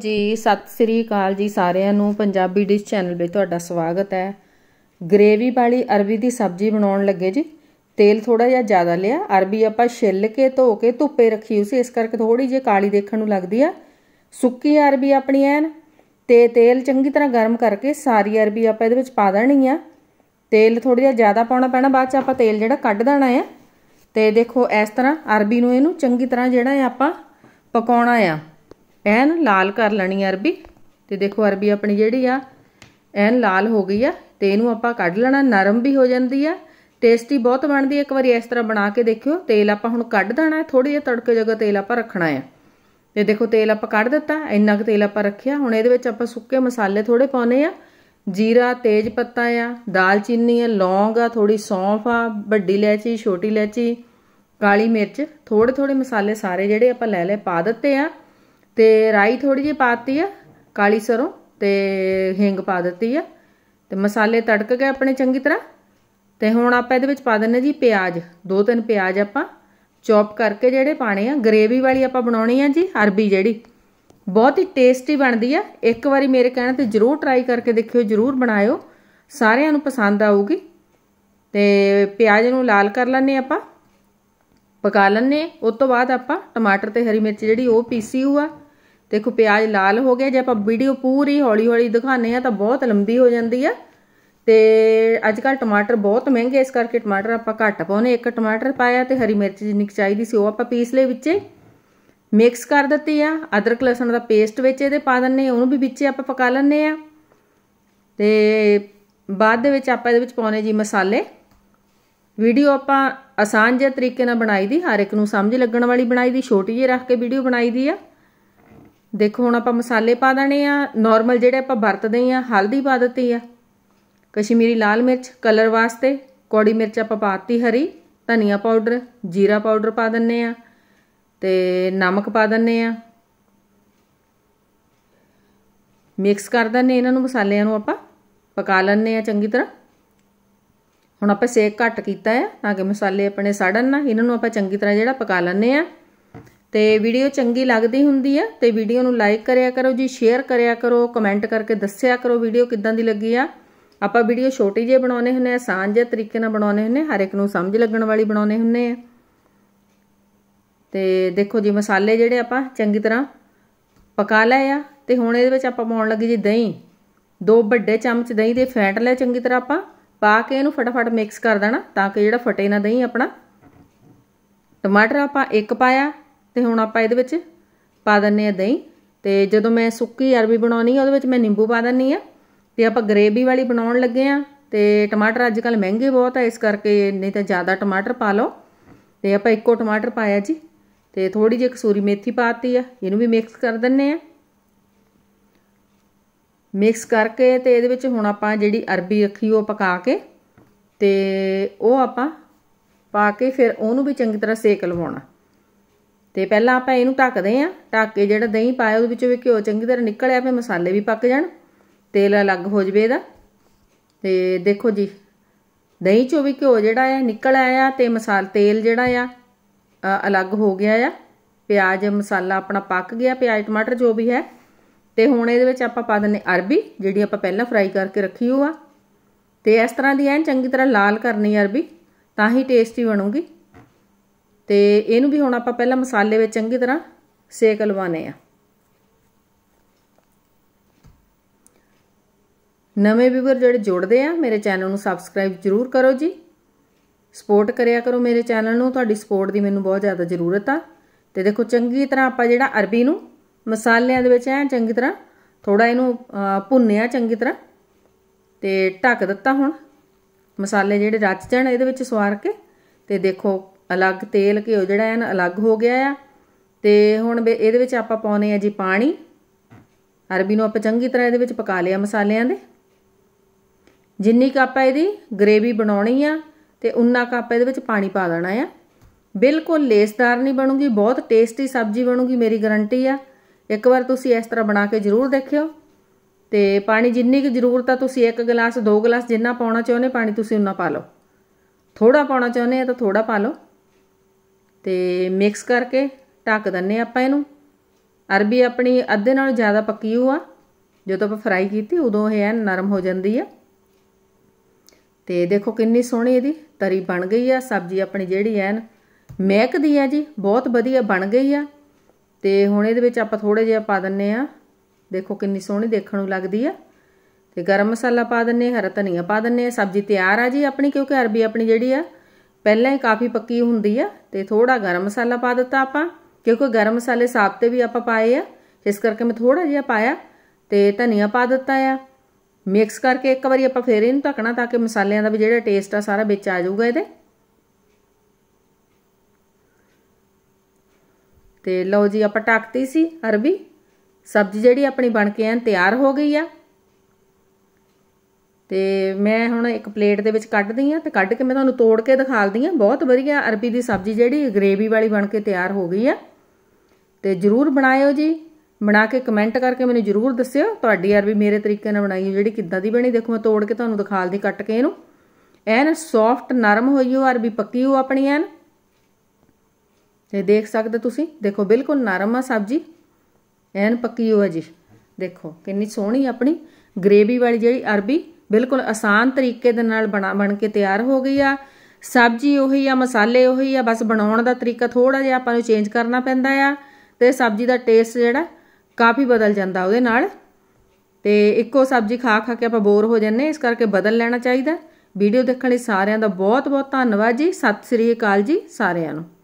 ਜੀ ਸਤਿ ਸ੍ਰੀ ਅਕਾਲ ਜੀ ਸਾਰਿਆਂ ਨੂੰ ਪੰਜਾਬੀ ਡਿਸ਼ ਚੈਨਲ 'ਤੇ ਤੁਹਾਡਾ ਸਵਾਗਤ ਹੈ ਗ੍ਰੇਵੀ ਵਾਲੀ ਅਰਬੀ ਦੀ ਸਬਜ਼ੀ ਬਣਾਉਣ ਲੱਗੇ ਜੀ ਤੇਲ ਥੋੜਾ ਜਿਹਾ ਜ਼ਿਆਦਾ ਲਿਆ ਅਰਬੀ ਆਪਾਂ ਛਿੱਲ ਕੇ ਧੋ ਕੇ ਧੁੱਪੇ ਰੱਖੀ ਉਸੇ ਸੀ ਇਸ ਕਰਕੇ ਥੋੜੀ ਜਿਹੀ ਕਾਲੀ ਦੇਖਣ ਨੂੰ ਲੱਗਦੀ ਆ ਸੁੱਕੀ ਅਰਬੀ ਆਪਣੀ ਐਨ ਤੇ ਤੇਲ ਚੰਗੀ ਤਰ੍ਹਾਂ ਗਰਮ ਕਰਕੇ ਸਾਰੀ ਅਰਬੀ ਆਪਾਂ ਇਹਦੇ ਵਿੱਚ ਪਾ ਦੇਣੀ ਆ ਤੇਲ ਥੋੜਾ ਜਿਹਾ ਜ਼ਿਆਦਾ ਪਾਉਣਾ ਪੈਣਾ ਬਾਅਦ 'ਚ ਆਪਾਂ ਤੇਲ ਜਿਹੜਾ ਕੱਢ ਦੇਣਾ ਆ ਤੇ ਦੇਖੋ ਇਸ ਤਰ੍ਹਾਂ ਅਰਬੀ ਨੂੰ ਇਹਨੂੰ ਚੰਗੀ ਤਰ੍ਹਾਂ ਜਿਹੜਾ ਆਪਾਂ ਪਕਾਉਣਾ ਆ ਐਨ ਲਾਲ ਕਰ ਲੈਣੀ ਆ ਅਰਬੀ ਤੇ ਦੇਖੋ ਅਰਬੀ ਆਪਣੀ ਜਿਹੜੀ ਆ ਐਨ ਲਾਲ ਹੋ ਗਈ ਆ ਤੇ ਇਹਨੂੰ ਆਪਾਂ ਕੱਢ ਲੈਣਾ ਨਰਮ ਵੀ ਹੋ ਜਾਂਦੀ ਆ ਟੇਸਟੀ ਬਹੁਤ ਬਣਦੀ ਇੱਕ ਵਾਰੀ ਇਸ ਤਰ੍ਹਾਂ ਬਣਾ ਕੇ ਦੇਖਿਓ ਤੇਲ ਆਪਾਂ ਹੁਣ ਕੱਢ ਦੇਣਾ ਥੋੜੀ ਜਿਹਾ ਤੜਕੇ ਜਗ੍ਹਾ ਤੇਲ ਆਪਾਂ ਰੱਖਣਾ ਆ ਤੇ ਦੇਖੋ ਤੇਲ ਆਪਾਂ ਕੱਢ ਦਿੱਤਾ ਇੰਨਾ ਕੁ ਤੇਲ ਆਪਾਂ ਰੱਖਿਆ ਹੁਣ ਇਹਦੇ ਵਿੱਚ ਆਪਾਂ ਸੁੱਕੇ ਮਸਾਲੇ ਥੋੜੇ ਪਾਉਨੇ ਆ ਜੀਰਾ ਤੇਜ ਪੱਤਾ ਆ ਦਾਲਚੀਨੀ ਆ ਲੌਂਗ ਆ ਥੋੜੀ ਸੌਂਫ ਆ ਵੱਡੀ ਇਲਾਇਚੀ ਛੋਟੀ ਇਲਾਇਚੀ ਕਾਲੀ ਮਿਰਚ ਥੋੜੇ ਥੋੜੇ ਮਸਾਲੇ ਸਾਰੇ ਜਿਹੜੇ ਆਪਾਂ ਲੈ ਲੈ ਪਾ ਦਿੱਤੇ ਆ ਤੇ ਰਾਈ ਥੋੜੀ ਜਿਹੀ ਪਾਤੀ ਆ ਕਾਲੀ ਸਰੋਂ ਤੇ ਹਿੰਗ ਪਾ ਦਿੱਤੀ ਆ ਤੇ ਮਸਾਲੇ ਤੜਕ ਗਏ ਆਪਣੇ ਚੰਗੀ ਤਰ੍ਹਾਂ ਤੇ ਹੁਣ ਆਪਾਂ ਇਹਦੇ ਵਿੱਚ ਪਾ ਦਿੰਨੇ ਜੀ ਪਿਆਜ਼ ਦੋ ਤਿੰਨ ਪਿਆਜ਼ ਆਪਾਂ ਚੌਪ ਕਰਕੇ ਜਿਹੜੇ ਪਾਣੇ ਆ ਗਰੇਵੀ ਵਾਲੀ ਆਪਾਂ ਬਣਾਉਣੀ ਆ ਜੀ ਅਰਬੀ ਜਿਹੜੀ ਬਹੁਤ ਹੀ ਟੇਸਟੀ ਬਣਦੀ ਆ ਇੱਕ ਵਾਰੀ ਮੇਰੇ ਕਹਿਣ ਤੇ ਜਰੂਰ ਟਰਾਈ ਕਰਕੇ ਦੇਖਿਓ ਜਰੂਰ ਬਣਾਇਓ ਸਾਰਿਆਂ ਨੂੰ ਪਸੰਦ ਆਊਗੀ ਤੇ ਪਿਆਜ਼ ਨੂੰ ਲਾਲ ਕਰ ਲੈਣੇ ਆਪਾਂ ਪਕਾ ਲੈਣੇ ਉਸ ਤੋਂ ਬਾਅਦ ਆਪਾਂ ਟਮਾਟਰ ਤੇ ਹਰੀ ਮਿਰਚ ਜਿਹੜੀ ਉਹ ਪੀਸੀ ਹੋਆ ਦੇਖੋ ਪਿਆਜ਼ ਲਾਲ ਹੋ ਗਿਆ ਜੇ ਆਪਾਂ ਵੀਡੀਓ ਪੂਰੀ ਹੌਲੀ ਹੌਲੀ ਦਿਖਾਣੇ ਆ ਤਾਂ ਬਹੁਤ ਲੰਬੀ ਹੋ ਜਾਂਦੀ ਆ ਤੇ ਅੱਜ ਕੱਲ ਟਮਾਟਰ ਬਹੁਤ ਮਹਿੰਗੇ ਇਸ ਕਰਕੇ ਟਮਾਟਰ ਆਪਾਂ ਘੱਟ ਪਾਉਨੇ ਇੱਕ ਟਮਾਟਰ ਪਾਇਆ ਤੇ ਹਰੀ ਮਿਰਚ ਜਿੰਨੀ ਚਾਹੀਦੀ ਸੀ ਉਹ ਆਪਾਂ ਪੀਸ ਲਏ ਵਿੱਚੇ ਮਿਕਸ ਕਰ ਦਿੱਤੀ ਆ ਅਦਰਕ ਲਸਣ ਦਾ ਪੇਸਟ ਵਿੱਚ ਇਹਦੇ ਪਾ ਦਿੰਨੇ ਉਹਨੂੰ ਵੀ ਵਿੱਚੇ ਆਪਾਂ ਪਕਾ ਲੈਣੇ ਆ ਤੇ ਬਾਅਦ ਦੇ ਵਿੱਚ ਆਪਾਂ ਇਹਦੇ ਵਿੱਚ ਪਾਉਨੇ ਜੀ ਮਸਾਲੇ ਵੀਡੀਓ ਆਪਾਂ ਆਸਾਨ ਜਿਹੇ ਤਰੀਕੇ ਨਾਲ ਬਣਾਈ ਦੀ ਹਰ ਇੱਕ ਨੂੰ ਸਮਝ ਲੱਗਣ ਵਾਲੀ ਬਣਾਈ ਦੀ ਛੋਟੀ ਜਿਹੀ ਰੱਖ ਕੇ ਵੀਡੀਓ ਬਣਾਈ ਦੀ ਆ ਦੇਖੋ ਹੁਣ ਆਪਾਂ ਮਸਾਲੇ ਪਾ ਦਣੇ ਆ ਨਾਰਮਲ ਜਿਹੜੇ ਆਪਾਂ ਵਰਤਦੇ ਆ ਹਲਦੀ ਪਾ ਦਿੱਤੀ ਆ ਕਸ਼ਮੀਰੀ ਲਾਲ ਮਿਰਚ ਕਲਰ ਵਾਸਤੇ ਕੌੜੀ ਮਿਰਚ ਆਪਾਂ ਪਾਤੀ ਹਰੀ ਧਨੀਆ ਪਾਊਡਰ ਜੀਰਾ ਪਾਊਡਰ ਪਾ ਦਿੰਨੇ ਆ ਤੇ ਨਮਕ ਪਾ ਦਿੰਨੇ ਆ ਮਿਕਸ ਕਰ ਦਿੰਨੇ ਇਹਨਾਂ ਨੂੰ ਮਸਾਲਿਆਂ ਨੂੰ ਆਪਾਂ ਪਕਾ ਲੈਣੇ ਆ ਚੰਗੀ ਤਰ੍ਹਾਂ ਹੁਣ ਆਪਾਂ ਸੇਕ ਘੱਟ ਕੀਤਾ ਹੈ ਤਾਂ ਕਿ ਮਸਾਲੇ ਆਪਣੇ ਸੜਨ ਨਾ ਇਹਨਾਂ ਨੂੰ ਆਪਾਂ ਚੰਗੀ ਤਰ੍ਹਾਂ ਜਿਹੜਾ ਪਕਾ ਲੈਣੇ ਆ ਤੇ ਵੀਡੀਓ ਚੰਗੀ ਲੱਗਦੀ ਹੁੰਦੀ ਆ ਤੇ ਵੀਡੀਓ ਨੂੰ ਲਾਈਕ ਕਰਿਆ ਕਰੋ ਜੀ ਸ਼ੇਅਰ ਕਰਿਆ ਕਰੋ ਕਮੈਂਟ ਕਰਕੇ ਦੱਸਿਆ ਕਰੋ ਵੀਡੀਓ ਕਿੱਦਾਂ ਦੀ ਲੱਗੀ ਆ ਆਪਾਂ ਵੀਡੀਓ ਛੋਟੀ ਜਿਹੀ ਬਣਾਉਨੇ ਹੁੰਨੇ ਆ ਆਸਾਨ ਜਿਹੇ ਤਰੀਕੇ ਨਾਲ ਬਣਾਉਨੇ ਹੁੰਨੇ ਹਰ ਇੱਕ ਨੂੰ ਸਮਝ ਲੱਗਣ ਵਾਲੀ ਬਣਾਉਨੇ ਹੁੰਨੇ ਆ ਤੇ ਦੇਖੋ ਜੀ ਮਸਾਲੇ ਜਿਹੜੇ ਆਪਾਂ ਚੰਗੀ ਤਰ੍ਹਾਂ ਪਕਾ ਲਏ ਆ ਤੇ ਹੁਣ ਇਹਦੇ ਵਿੱਚ ਆਪਾਂ ਪਾਉਣ ਲੱਗੇ ਜੀ ਦਹੀਂ ਦੋ ਵੱਡੇ ਚਮਚ ਦਹੀਂ ਦੇ ਫੈਂਟ ਲੈ ਚੰਗੀ ਤਰ੍ਹਾਂ ਆਪਾਂ ਪਾ ਕੇ ਇਹਨੂੰ ਫਟਾਫਟ ਮਿਕਸ ਕਰ ਦੇਣਾ ਤਾਂ ਕਿ ਜਿਹੜਾ ਫਟੇ ਨਾ ਦਹੀਂ ਆਪਣਾ ਟਮਾਟਰ ਆਪਾਂ ਇੱਕ ਪਾਇਆ ਤੇ ਹੁਣ ਆਪਾਂ ਇਹਦੇ ਵਿੱਚ ਪਾ ਦਿੰਨੇ ਆ ਦਹੀਂ ਤੇ ਜਦੋਂ ਮੈਂ ਸੁੱਕੀ ਅਰਬੀ ਬਣਾਉਣੀ ਆ ਉਹਦੇ ਵਿੱਚ ਮੈਂ ਨਿੰਬੂ ਪਾ ਦਿੰਨੀ ਆ ਤੇ ਆਪਾਂ ਗਰੇਵੀ ਵਾਲੀ ਬਣਾਉਣ ਲੱਗੇ ਆ ਤੇ ਟਮਾਟਰ ਅੱਜ ਕੱਲ ਮਹਿੰਗੇ ਬਹੁਤ ਆ ਇਸ ਕਰਕੇ ਨਹੀਂ ਤਾਂ ਜ਼ਿਆਦਾ ਟਮਾਟਰ ਪਾ ਲਓ ਤੇ ਆਪਾਂ ਇੱਕੋ ਟਮਾਟਰ ਪਾਇਆ ਜੀ ਤੇ ਥੋੜੀ ਜਿਹੀ ਕਸੂਰੀ ਮੇਥੀ ਪਾਤੀ ਆ ਇਹਨੂੰ ਵੀ ਮਿਕਸ ਕਰ ਦਿੰਨੇ ਆ ਮਿਕਸ ਕਰਕੇ ਤੇ ਇਹਦੇ ਵਿੱਚ ਹੁਣ ਆਪਾਂ ਜਿਹੜੀ ਅਰਬੀ ਰੱਖੀ ਉਹ ਪਕਾ ਕੇ ਤੇ ਉਹ ਆਪਾਂ ਪਾ ਕੇ ਫਿਰ ਉਹਨੂੰ ਵੀ ਚੰਗੀ ਤਰ੍ਹਾਂ ਸੇਕ ਲਵਾਉਣਾ ਤੇ ਪਹਿਲਾਂ ਆਪਾਂ ਇਹਨੂੰ ਢੱਕਦੇ ਆਂ ਢੱਕ ਕੇ ਜਿਹੜਾ ਦਹੀਂ ਪਾਇਆ ਉਹਦੇ ਵਿੱਚੋਂ ਵੀ ਘਿਓ ਚੰਗੀ ਤਰ੍ਹਾਂ ਨਿਕਲ ਆਇਆ ਫੇ ਮਸਾਲੇ ਵੀ ਪੱਕ ਜਾਣ ਤੇਲ ਅਲੱਗ ਹੋ ਜਵੇ ਇਹਦਾ ਤੇ ਦੇਖੋ ਜੀ ਦਹੀਂ ਚੋਂ ਵੀ ਘਿਓ ਜਿਹੜਾ ਆ ਨਿਕਲ ਆਇਆ ਤੇ ਮਸਾਲ ਤੇਲ ਜਿਹੜਾ ਆ ਅਲੱਗ ਹੋ ਗਿਆ ਆ ਪਿਆਜ਼ ਮਸਾਲਾ ਆਪਣਾ ਪੱਕ ਗਿਆ ਪਿਆਜ਼ ਟਮਾਟਰ ਜੋ ਵੀ ਹੈ ਤੇ ਹੁਣ ਇਹਦੇ ਵਿੱਚ ਆਪਾਂ ਪਾ ਦਿੰਨੇ ਅਰਬੀ ਜਿਹੜੀ ਆਪਾਂ ਪਹਿਲਾਂ ਫਰਾਈ ਕਰਕੇ ਰੱਖੀ ਹੋਆ ਤੇ ਇਸ ਤਰ੍ਹਾਂ ਦੀ ਐਨ ਚੰਗੀ ਤਰ੍ਹਾਂ ਲਾਲ ਕਰਨੀ ਅਰਬੀ ਤਾਂ ਹੀ ਟੇਸਟੀ ਬਣੂਗੀ ਤੇ ਇਹਨੂੰ ਵੀ ਹੁਣ ਆਪਾਂ ਪਹਿਲਾਂ ਮਸਾਲੇ ਵਿੱਚ ਚੰਗੀ ਤਰ੍ਹਾਂ ਸੇਕ ਲਵਾਣੇ ਆ ਨਵੇਂ ਵੀਵਰ ਜਿਹੜੇ ਜੁੜਦੇ ਆ ਮੇਰੇ ਚੈਨਲ ਨੂੰ ਸਬਸਕ੍ਰਾਈਬ ਜਰੂਰ ਕਰੋ ਜੀ ਸਪੋਰਟ ਕਰਿਆ ਕਰੋ ਮੇਰੇ ਚੈਨਲ ਨੂੰ ਤੁਹਾਡੀ ਸਪੋਰਟ ਦੀ ਮੈਨੂੰ ਬਹੁਤ ਜ਼ਿਆਦਾ ਜ਼ਰੂਰਤ ਆ ਤੇ ਦੇਖੋ ਚੰਗੀ ਤਰ੍ਹਾਂ ਆਪਾਂ ਜਿਹੜਾ ਅਰਬੀ ਨੂੰ ਮਸਾਲਿਆਂ ਦੇ ਵਿੱਚ ਐ ਚੰਗੀ ਤਰ੍ਹਾਂ ਥੋੜਾ ਇਹਨੂੰ ਭੁੰਨਿਆ ਚੰਗੀ ਤਰ੍ਹਾਂ ਤੇ ਢੱਕ ਦਿੱਤਾ ਹੁਣ ਮਸਾਲੇ ਜਿਹੜੇ ਰਚ ਜਾਣ ਇਹਦੇ ਵਿੱਚ ਸਵਾਰ ਕੇ ਤੇ ਦੇਖੋ ਅਲੱਗ ਤੇਲ ਉਹ ਜਿਹੜਾ ਹੈ ਨਾ ਅਲੱਗ ਹੋ ਗਿਆ ਆ ਤੇ ਹੁਣ ਇਹਦੇ ਵਿੱਚ ਆਪਾਂ ਪਾਉਨੇ ਆ ਜੀ ਪਾਣੀ ਅਰਬੀ ਨੂੰ ਆਪਾਂ ਚੰਗੀ ਤਰ੍ਹਾਂ ਇਹਦੇ ਵਿੱਚ ਪਕਾ ਲਿਆ ਮਸਾਲਿਆਂ ਦੇ ਜਿੰਨੀ ਕੁ ਆਪਾਂ ਇਹਦੀ ਗ੍ਰੇਵੀ ਬਣਾਉਣੀ ਆ ਤੇ ਉਨਾ ਕੁ ਆਪਾਂ ਇਹਦੇ ਵਿੱਚ ਪਾਣੀ ਪਾ ਦੇਣਾ ਆ ਬਿਲਕੁਲ ਲੇਸਦਾਰ ਨਹੀਂ ਬਣੂਗੀ ਬਹੁਤ ਟੇਸਟੀ ਸਬਜ਼ੀ ਬਣੂਗੀ ਮੇਰੀ ਗਾਰੰਟੀ ਆ ਇੱਕ ਵਾਰ ਤੁਸੀਂ ਇਸ ਤਰ੍ਹਾਂ ਬਣਾ ਕੇ ਜ਼ਰੂਰ ਦੇਖਿਓ ਤੇ ਪਾਣੀ ਜਿੰਨੀ ਕੁ ਜ਼ਰੂਰਤ ਆ ਤੁਸੀਂ ਇੱਕ ਗਲਾਸ ਦੋ ਗਲਾਸ ਜਿੰਨਾ ਪਾਉਣਾ ਚਾਹੁੰਦੇ ਪਾਣੀ ਤੁਸੀਂ ਉਨਾ ਪਾ ਲਓ ਥੋੜਾ ਪਾਉਣਾ ਚਾਹੁੰਦੇ ਆ ਤਾਂ ਥੋੜਾ ਪਾ ਲਓ ਤੇ ਮਿਕਸ ਕਰਕੇ ਢੱਕ ਦੰਨੇ ਆਪਾਂ ਇਹਨੂੰ ਅਰਬੀ ਆਪਣੀ ਅੱਧੇ ਨਾਲੋਂ ਜ਼ਿਆਦਾ ਪੱਕੀ ਹੋ ਆ ਜਦੋਂ ਆਪਾਂ ਫਰਾਈ ਕੀਤੀ ਉਦੋਂ ਇਹ ਨਰਮ ਹੋ ਜਾਂਦੀ ਆ ਤੇ ਦੇਖੋ ਕਿੰਨੀ ਸੋਹਣੀ ਇਹਦੀ ਤਰੀ ਬਣ ਗਈ ਆ ਸਬਜ਼ੀ ਆਪਣੀ ਜਿਹੜੀ ਐਨ ਮਹਿਕਦੀ ਆ ਜੀ ਬਹੁਤ ਵਧੀਆ ਬਣ ਗਈ ਆ ਤੇ ਹੁਣ ਇਹਦੇ ਵਿੱਚ ਆਪਾਂ ਥੋੜੇ ਜਿਹਾ ਪਾ ਦਿੰਨੇ ਆ ਦੇਖੋ ਕਿੰਨੀ ਸੋਹਣੀ ਦੇਖਣ ਨੂੰ ਲੱਗਦੀ ਆ ਤੇ ਗਰਮ ਮਸਾਲਾ ਪਾ ਦਿੰਨੇ ਹਰਾ ਧਨੀਆ ਪਾ ਦਿੰਨੇ ਸਬਜ਼ੀ ਤਿਆਰ ਆ ਜੀ ਆਪਣੀ ਕਿਉਂਕਿ ਅਰਬੀ ਆਪਣੀ ਜਿਹੜੀ ਆ ਪਹਿਲਾਂ ਹੀ ਕਾਫੀ ਪੱਕੀ ਹੁੰਦੀ ਆ ਤੇ ਥੋੜਾ ਗਰਮ ਮਸਾਲਾ ਪਾ ਦਿੱਤਾ ਆਪਾਂ ਕਿਉਂਕਿ ਗਰਮ ਮਸਾਲੇ ਤੇ ਵੀ ਆਪਾਂ ਪਾਏ ਆ ਇਸ ਕਰਕੇ ਮੈਂ ਥੋੜਾ ਜਿਹਾ ਪਾਇਆ ਤੇ ਧਨੀਆ ਪਾ ਦਿੱਤਾ ਆ ਮਿਕਸ ਕਰਕੇ ਇੱਕ ਵਾਰੀ ਆਪਾਂ ਫੇਰ ਇਹਨੂੰ ਢੱਕਣਾ ਤਾਂ ਕਿ ਮਸਾਲਿਆਂ ਦਾ ਵੀ ਜਿਹੜਾ ਟੇਸਟ ਆ ਸਾਰਾ ਵਿੱਚ ਆ ਜਾਊਗਾ ਇਹਦੇ ਤੇ ਲਓ ਜੀ ਆਪਾਂ ਟਾਕਤੀ ਸੀ ਅਰਬੀ ਸਬਜ਼ੀ ਜਿਹੜੀ ਆਪਣੀ ਬਣ ਕੇ ਆਨ ਤਿਆਰ ਹੋ ਗਈ ਆ ਤੇ ਮੈਂ ਹੁਣ ਇੱਕ ਪਲੇਟ ਦੇ ਵਿੱਚ ਕੱਢਦੀ ਆ ਤੇ ਕੱਢ ਕੇ ਮੈਂ ਤੁਹਾਨੂੰ ਤੋੜ ਕੇ ਦਿਖਾਉਂਦੀ ਆ ਬਹੁਤ ਵਧੀਆ ਅਰਬੀ ਦੀ ਸਬਜ਼ੀ ਜਿਹੜੀ ਗ੍ਰੇਵੀ ਵਾਲੀ ਬਣ ਕੇ ਤਿਆਰ ਹੋ ਗਈ ਆ ਤੇ ਜਰੂਰ ਬਣਾਇਓ ਜੀ ਬਣਾ ਕੇ ਕਮੈਂਟ ਕਰਕੇ ਮੈਨੂੰ ਜਰੂਰ ਦੱਸਿਓ ਤੁਹਾਡੀ ਅਰਬੀ ਮੇਰੇ ਤਰੀਕੇ ਨਾਲ ਬਣਾਈ ਜਿਹੜੀ ਕਿੱਦਾਂ ਦੀ ਬਣੀ ਦੇਖੋ ਮੈਂ ਤੋੜ ਕੇ ਤੁਹਾਨੂੰ ਦਿਖਾਉਂਦੀ ਕੱਟ ਕੇ ਇਹਨੂੰ ਐਨ ਸੌਫਟ ਨਰਮ ਹੋਈ ਹੋ ਅਰਬੀ ਪੱਕੀ ਹੋ ਆਪਣੀ ਐਨ ਤੇ ਦੇਖ ਸਕਦੇ ਤੁਸੀਂ ਦੇਖੋ ਬਿਲਕੁਲ ਨਰਮ ਆ ਸਬਜ਼ੀ ਐਨ ਪੱਕੀ ਹੋ ਜੀ ਦੇਖੋ ਕਿੰਨੀ ਸੋਹਣੀ ਆਪਣੀ ਗ੍ਰੇਵੀ ਵਾਲੀ ਜਿਹੜੀ ਅਰਬੀ ਬਿਲਕੁਲ ਆਸਾਨ ਤਰੀਕੇ ਦੇ ਨਾਲ ਬਣਾ ਬਣ ਕੇ ਤਿਆਰ ਹੋ ਗਈ ਆ ਸਬਜ਼ੀ ਉਹੀ ਆ ਮਸਾਲੇ ਉਹੀ ਆ ਬਸ ਬਣਾਉਣ ਦਾ ਤਰੀਕਾ ਥੋੜਾ ਜਿਹਾ ਆਪਾਂ ਨੂੰ ਚੇਂਜ ਕਰਨਾ ਪੈਂਦਾ ਆ ਤੇ ਸਬਜ਼ੀ ਦਾ ਟੇਸਟ ਜਿਹੜਾ ਕਾਫੀ ਬਦਲ ਜਾਂਦਾ ਉਹਦੇ ਨਾਲ ਤੇ ਇੱਕੋ ਸਬਜ਼ੀ ਖਾ ਖਾ ਕੇ ਆਪਾਂ ਬੋਰ ਹੋ ਜੰਨੇ ਇਸ ਕਰਕੇ ਬਦਲ ਲੈਣਾ ਚਾਹੀਦਾ ਵੀਡੀਓ ਦੇਖਣ ਲਈ ਸਾਰਿਆਂ ਦਾ ਬਹੁਤ ਬਹੁਤ ਧੰਨਵਾਦ ਜੀ ਸਤਿ ਸ੍ਰੀ ਅਕਾਲ ਜੀ ਸਾਰਿਆਂ ਨੂੰ